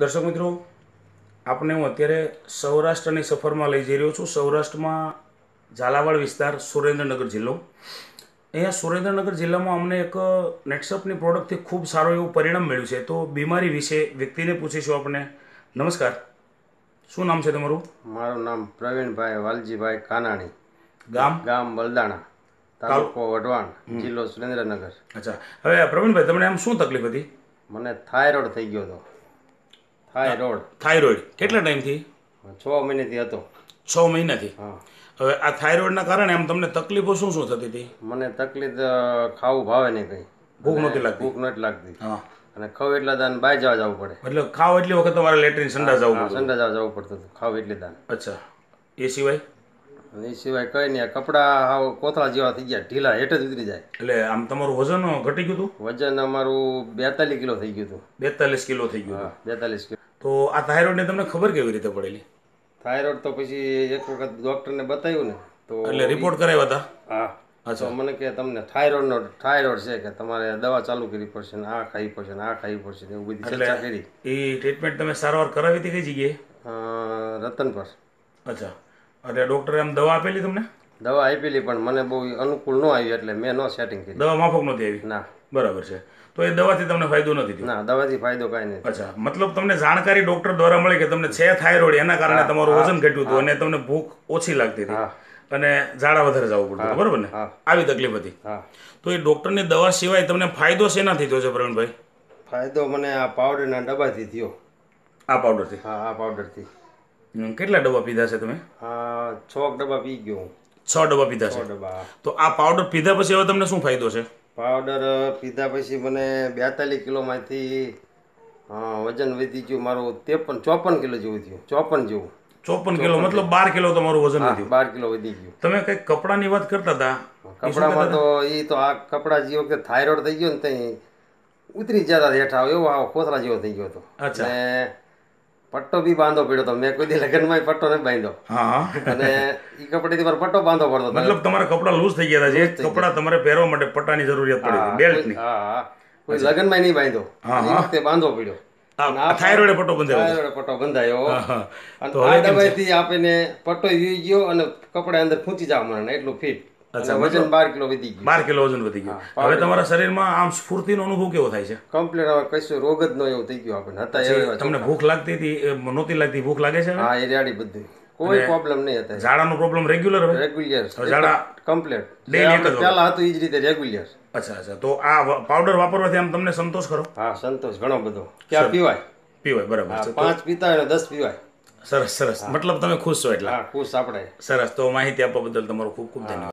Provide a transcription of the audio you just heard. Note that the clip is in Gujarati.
દર્શક મિત્રો આપણે હું અત્યારે સૌરાષ્ટ્રની સફરમાં લઈ જઈ રહ્યો છું સૌરાષ્ટ્રમાં ઝાલાવાડ વિસ્તાર સુરેન્દ્રનગર જિલ્લો અહીંયા સુરેન્દ્રનગર જિલ્લામાં અમને એક નેટસપની પ્રોડક્ટથી ખૂબ સારું એવું પરિણામ મળ્યું છે તો બીમારી વિશે વ્યક્તિને પૂછીશું આપણે નમસ્કાર શું નામ છે તમારું મારું નામ પ્રવીણભાઈ વાલજીભાઈ કાનાણી ગામ ગામ બલદાણા તાલુકો વઢવાણ જિલ્લો સુરેન્દ્રનગર અચ્છા હવે પ્રવીણભાઈ તમને આમ શું તકલીફ હતી મને થાઇરોઇડ થઈ ગયો હતો થાઇરોઇડ થાઇરોઈડ કેટલા ટાઈમથી છ મહિનેથી હતો છ મહિનાથી હવે આ થાઇરોઇડના કારણે આમ તમને તકલીફો શું શું થતી હતી મને તકલીફ ખાવું ભાવે નહીં કંઈ ભૂખ નથી લાગતી ભૂખ નથી લાગતી અને ખાવ એટલા દાન બાય જવા જવું પડે એટલે ખાવ એટલી વખત તમારે લેટરિન સંડા જવું સંડા જવા જવું પડતું ખાવ એટલે દાન અચ્છા એ સિવાય અને એ સિવાય કઈ નહીં કપડા હાવ કોથળા જેવા થઈ ગયા ઢીલા હેઠ જ ઉતરી જાય એટલે આમ તમારું વજન ઘટી ગયું હતું વજન અમારું બેતાલીસ કિલો થઈ ગયું હતું બેતાલીસ કિલો થઈ ગયું હા બેતાલીસ કિલો તો આ થાઇરોઇડની તમને ખબર કેવી રીતે પડેલી થાઇરોઇડ તો પછી એક વખત ડૉક્ટરને બતાવ્યું ને તો એટલે રિપોર્ટ કરાવ્યા હતા હા અચ્છા મને કે તમને થાઇરોઇડનો થાઇરોઇડ છે કે તમારે દવા ચાલુ કરવી પડશે ને આ ખાવી પડશે ને આ ખાવી પડશે ને એવું બધી ચર્ચા કરી એ ટ્રીટમેન્ટ તમે સારવાર કરાવી હતી કઈ જગ્યાએ પર અચ્છા અરે ડોક્ટરે એમ દવા આપેલી તમને દવા આપેલી પણ મને બહુ અનુકૂળ ન આવ્યું એટલે મેં ન સેટિંગ કરી દવા માફક નથી આવી ના બરાબર છે તો એ દવાથી તમને ફાયદો નથી થયો ના દવાથી ફાયદો કાંઈ નથી અચ્છા મતલબ તમને જાણકારી ડોક્ટર દ્વારા મળી કે તમને છે થાઇરોઇડ એના કારણે તમારું વજન ઘટ્યું હતું અને તમને ભૂખ ઓછી લાગતી હતી અને ઝાડા વધારે જવું પડતું બરાબર ને આવી તકલીફ હતી તો એ ડોક્ટરની દવા સિવાય તમને ફાયદો શેનાથી થયો છે પ્રવીણભાઈ ફાયદો મને આ પાવડરના ડબ્બાથી થયો આ પાવડરથી હા આ પાવડરથી કેટલા ડબ્બા પીધા છે તમે છ ડબ્બા પી ગયો છ ડબ્બા પીધા છે તો આ પાવડર પીધા પછી હવે તમને શું ફાયદો છે પાવડર પીધા પછી મને બેતાલીસ કિલો માંથી વજન વધી ગયું મારું ત્રેપન ચોપન કિલો જેવું થયું ચોપન જેવું ચોપન કિલો મતલબ બાર કિલો તમારું વજન વધ્યું બાર કિલો વધી ગયું તમે કઈ કપડાની વાત કરતા હતા કપડામાં તો એ તો આ કપડા જે વખતે થાઇરોઇડ થઈ ગયો ને ત્યાં ઉતરી જતા હેઠા એવો આવો ખોસરા જેવો થઈ ગયો હતો અચ્છા પટ્ટો બી બાંધો પડ્યો તો મેં કોઈ દી લગ્નમાં પટ્ટો નહીં બાંધ્યો અને એ કપડેથી મારે પટ્ટો બાંધો પડતો મતલબ તમારે કપડા લૂઝ થઈ ગયા છે કપડા તમારે પહેરવા માટે પટ્ટાની જરૂરિયાત પડી બેલ્ટની હા કોઈ લગ્નમાં નહીં બાંધ્યો તે બાંધો પડ્યો થાઇરોઇડ પટ્ટો બંધાયો થાઇરોઇડ પટ્ટો બંધાયો અને આ દવાઈથી આપીને પટ્ટો યુઈ ગયો અને કપડા અંદર ખૂંચી જવા મને એટલું ફિટ બાર કિલો વજન વધી ગયું હવે તમારા શરીરમાં સ્ફૂર્તિનો અનુભવ કેવો થાય છે કમ્પ્લીટ હવે કશું રોગ થઈ ગયું તમને ભૂખ લાગતી હતી નહોતી લાગતી ભૂખ લાગે છે કોઈ પ્રોબ્લેમ નહીં હતા ઝાડાનો પ્રોબ્લેમ રેગ્યુલર રેગ્યુલર ઝાડા કમ્પ્લીટ ડેલી હતું એ રીતે રેગ્યુલર અચ્છા અચ્છા તો આ પાવડર વાપરવાથી આમ તમને સંતોષ ખરો હા સંતોષ ઘણો બધો ક્યાં પીવાય પીવાય બરાબર પાંચ પીતા હોય દસ પીવાય સરસ સરસ મતલબ તમે ખુશ છો એટલે ખુશ આપણે સરસ તો માહિતી આપવા બદલ તમારો ખૂબ ખૂબ ધન્યવાદ